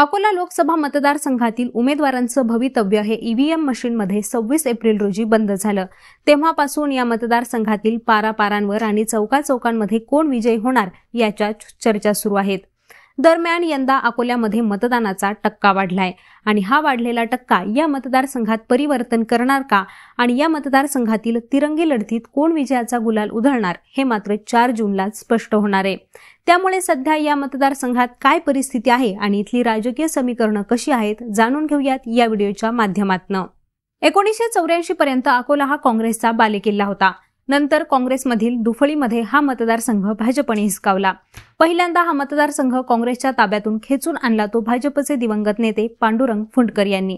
अकोला लोकसभा मतदारसंघातील उमेदवारांचं भवितव्य हे ईव्हीएम मशीनमध्ये सव्वीस एप्रिल रोजी बंद झालं तेव्हापासून या मतदारसंघातील पारांवर आणि चौकाचौकांमध्ये कोण विजयी होणार याच्या चर्चा सुरू आहेत दरम्यान यंदा अकोल्यामध्ये मतदानाचा टक्का वाढलाय आणि हा वाढलेला टक्का या मतदारसंघात परिवर्तन करणार का आणि या मतदारसंघातील तिरंगी लढतीत कोण विजयाचा गुलाल उधळणार हे मात्र चार जूनला स्पष्ट होणार आहे त्यामुळे सध्या या मतदारसंघात काय परिस्थिती आहे आणि इथली राजकीय समीकरणं कशी आहेत जाणून घेऊयात या व्हिडिओच्या माध्यमातनं एकोणीसशे चौऱ्याऐंशी पर्यंत अकोला हा काँग्रेसचा बालेकिल्ला होता नंतर काँग्रेसमधील दुफळीमध्ये हा मतदारसंघ भाजपने हिसकावला पहिल्यांदा हा मतदारसंघ काँग्रेसच्या ताब्यातून खेचून आणला तो भाजपचे दिवंगत नेते पांडुरंग फुंडकर यांनी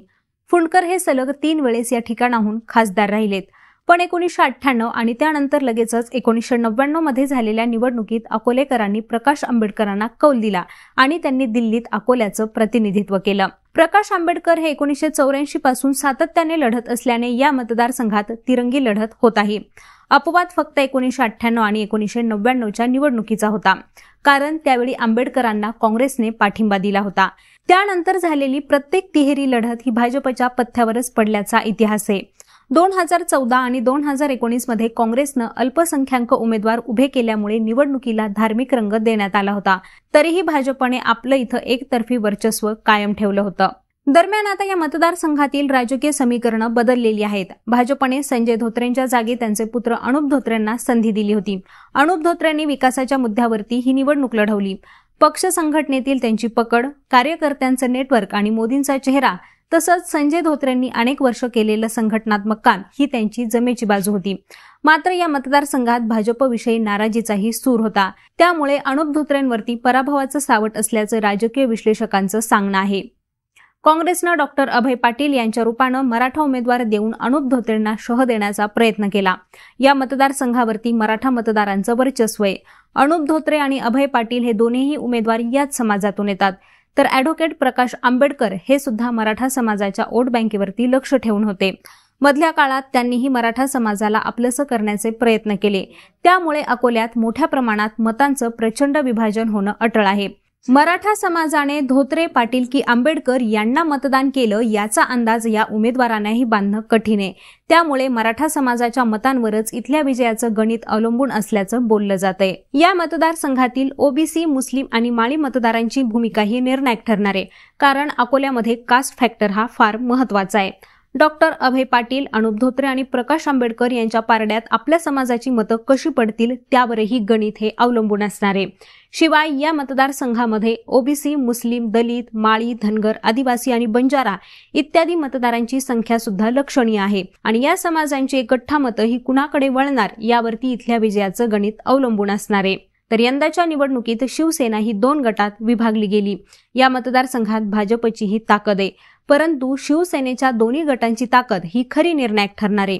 फुंडकर हे सलग तीन वेळेस या ठिकाणाहून खासदार राहिलेत पण एकोणीसशे अठ्ठ्याण्णव आणि त्यानंतर लगेचच एकोणीसशे नव्याण्णव मध्ये झालेल्या निवडणुकीत अकोलेकरांनी प्रकाश आंबेडकरांना कौल दिला आणि त्यांनी दिल्लीत अकोल्याचं प्रतिनिधित्व केलं प्रकाश आंबेडकर हे एकोणीसशे चौऱ्याऐंशी पासून सातत्याने लढत असल्याने या मतदारसंघात तिरंगी लढत होत आहे अपवाद फक्त एकोणीसशे अठ्ठ्याण्णव आणि एकोणीसशे नव्याण्णवच्या निवडणुकीचा होता कारण त्यावेळी आंबेडकरांना काँग्रेसने पाठिंबा दिला होता त्यानंतर झालेली प्रत्येक तिहेरी लढत ही भाजपच्या पथ्यावरच पडल्याचा इतिहास आहे दोन हजार चौदा आणि दोन हजार एकोणीसमध्ये काँग्रेसनं अल्पसंख्याक उमेदवार उभे केल्यामुळे निवडणुकीला धार्मिक रंग देण्यात आला होता तरीही भाजपने आपलं इथं एकतर्फी वर्चस्व कायम ठेवलं होतं दरम्यान आता या मतदारसंघातील राजकीय समीकरणं बदललेली आहेत भाजपने संजय धोत्रेंच्या जागी त्यांचे पुत्र अनुप धोत्रेंना संधी दिली होती अनुप धोत्रेंनी विकासाच्या मुद्द्यावरती ही निवडणूक लढवली पक्ष संघटनेतील त्यांची पकड कार्यकर्त्यांचं नेटवर्क आणि मोदींचा चेहरा तसंच संजय धोत्रेंनी अनेक वर्ष केलेलं संघटनात्मक काम ही त्यांची जमेची बाजू होती मात्र या मतदारसंघात भाजपविषयी नाराजीचाही सूर होता त्यामुळे अनुप धोत्रेंवरती पराभवाचं सावट असल्याचं राजकीय विश्लेषकांचं सांगणं आहे काँग्रेसनं डॉक्टर अभय पाटील यांच्या रूपानं मराठा उमेदवार देऊन अनुप धोत्रेंना शह देण्याचा प्रयत्न केला या मतदारसंघावरती मराठा मतदारांचं वर्चस्व आहे अनुप धोत्रे आणि अभय पाटील हे दोन्हीही उमेदवार याच समाजातून येतात तर ॲडव्होकेट प्रकाश आंबेडकर हे सुद्धा मराठा समाजाच्या ओट बँकेवरती लक्ष ठेवून होते मधल्या काळात त्यांनीही मराठा समाजाला आपलंसं करण्याचे प्रयत्न केले त्यामुळे अकोल्यात मोठ्या प्रमाणात मतांचं प्रचंड विभाजन होणं अटळ आहे मराठा समाजाने धोत्रे पाटील की आंबेडकर यांना मतदान केलं याचा अंदाज या उमेदवारांनाही बांधणं कठीण आहे त्यामुळे मराठा समाजाच्या मतांवरच इथल्या विजयाचं गणित अवलंबून असल्याचं बोललं जात आहे या मतदारसंघातील ओबीसी मुस्लिम आणि माळी मतदारांची भूमिका ही निर्णायक ठरणार आहे कारण अकोल्यामध्ये कास्ट फॅक्टर हा फार महत्वाचा आहे डॉक्टर अभय पाटील अनुप धोत्रे आणि प्रकाश आंबेडकर यांच्या पारड्यात आपल्या समाजाची मतं कशी पडतील त्यावरही गणित हे अवलंबून असणार आहे शिवाय या मतदारसंघामध्ये ओबीसी मुस्लिम दलित माळी धनगर आदिवासी आणि बंजारा इत्यादी मतदारांची संख्या सुद्धा लक्षणीय आहे आणि या समाजांची एकठ्ठा मतं ही कुणाकडे वळणार यावरती इथल्या विजयाचं गणित अवलंबून असणार आहे तर यंदाच्या निवडणुकीत शिवसेना ही दोन गटात विभागली गेली या मतदारसंघात भाजपची ही ताकद आहे परंतु शिवसेनेच्या दोन्ही गटांची ताकद ही खरी निर्णायक ठरणार आहे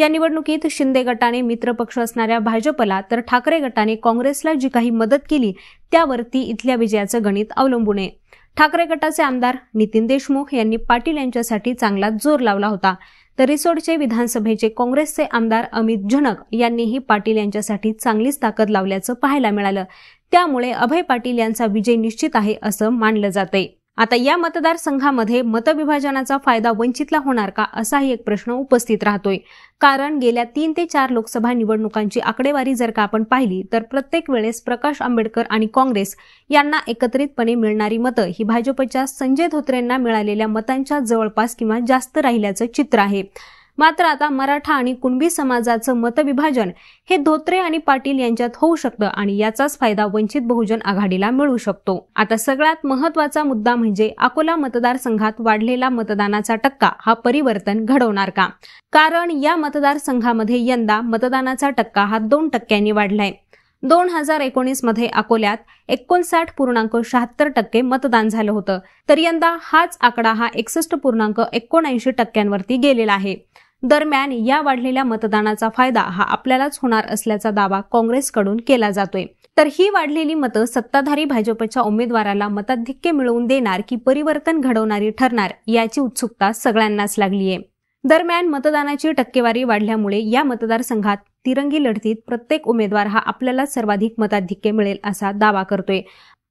या निवडणुकीत शिंदे गटाने मित्रपक्ष असणाऱ्या भाजपला तर ठाकरे गटाने काँग्रेसला जी काही मदत केली त्यावरती इथल्या विजयाचं गणित अवलंबून आहे ठाकरे गटाचे आमदार नितीन देशमुख यांनी पाटील यांच्यासाठी चांगला जोर लावला होता तर रिसोडचे विधानसभेचे काँग्रेसचे आमदार अमित झनक यांनीही पाटील यांच्यासाठी चांगलीच ताकद लावल्याचं पाहायला मिळालं त्यामुळे अभय पाटील यांचा विजय निश्चित आहे असं मानलं जातंय आता या मतदारसंघामध्ये मतविभाजनाचा फायदा वंचितला होणार का असाही एक प्रश्न उपस्थित राहतोय कारण गेल्या तीन ते चार लोकसभा निवडणुकांची आकडेवारी जर का आपण पाहिली तर प्रत्येक वेळेस प्रकाश आंबेडकर आणि काँग्रेस यांना एकत्रितपणे मिळणारी मतं ही भाजपच्या संजय धोत्रेंना मिळालेल्या मतांच्या जवळपास किंवा जास्त राहिल्याचं चित्र आहे मात्र आता मराठा आणि कुणबी समाजाचं मतविभाजन हे धोत्रे आणि पाटील यांच्यात होऊ शकतं आणि याचाच फायदा वंचित बहुजन आघाडीला मिळू शकतो आता सगळ्यात महत्वाचा मुद्दा म्हणजे अकोला मतदारसंघात वाढलेला मतदानाचा टक्का हा परिवर्तन घडवणार का कारण या मतदारसंघामध्ये यंदा मतदानाचा टक्का हा दोन टक्क्यांनी वाढलाय दोन हजार एकोणीस मध्ये अकोल्यात एकोणसाठ पूर्णांक शहात्तर टक्के मतदान झालं होतं तर यंदा हाच आकडा हा एकसष्ट पूर्णांक एकोणऐंशी टक्क्यांवरती गेलेला आहे दरम्यान या वाढलेल्या मतदानाचा फायदा हा आपल्यालाच होणार असल्याचा दावा काँग्रेसकडून केला जातोय तर ही वाढलेली मतं सत्ताधारी भाजपच्या उमेदवाराला मताधिक्य मिळवून देणार की परिवर्तन घडवणारी ठरणार याची उत्सुकता सगळ्यांनाच लागलीय दरम्यान मतदानाची टक्केवारी वाढल्यामुळे या मतदारसंघात तिरंगी लढतीत प्रत्येक उमेदवार हा आपल्याला सर्वाधिक मताधिक्य मिळेल असा दावा करतोय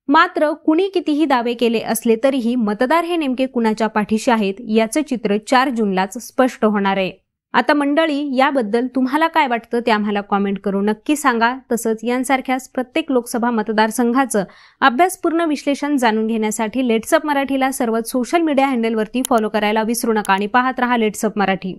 मात्र कुणी कितीही दावे केले असले तरीही मतदार हे नेमके कुणाच्या पाठीशी आहेत याचं चित्र चार जूनलाच स्पष्ट होणार आहे आता मंडळी याबद्दल तुम्हाला काय वाटतं ते आम्हाला कॉमेंट करून नक्की सांगा तसंच यांसारख्याच प्रत्येक लोकसभा मतदारसंघाचं अभ्यासपूर्ण विश्लेषण जाणून घेण्यासाठी लेट्सअप मराठीला सर्वच सोशल मीडिया हँडलवरती फॉलो करायला विसरू नका आणि पाहत रहा लेट्सअप मराठी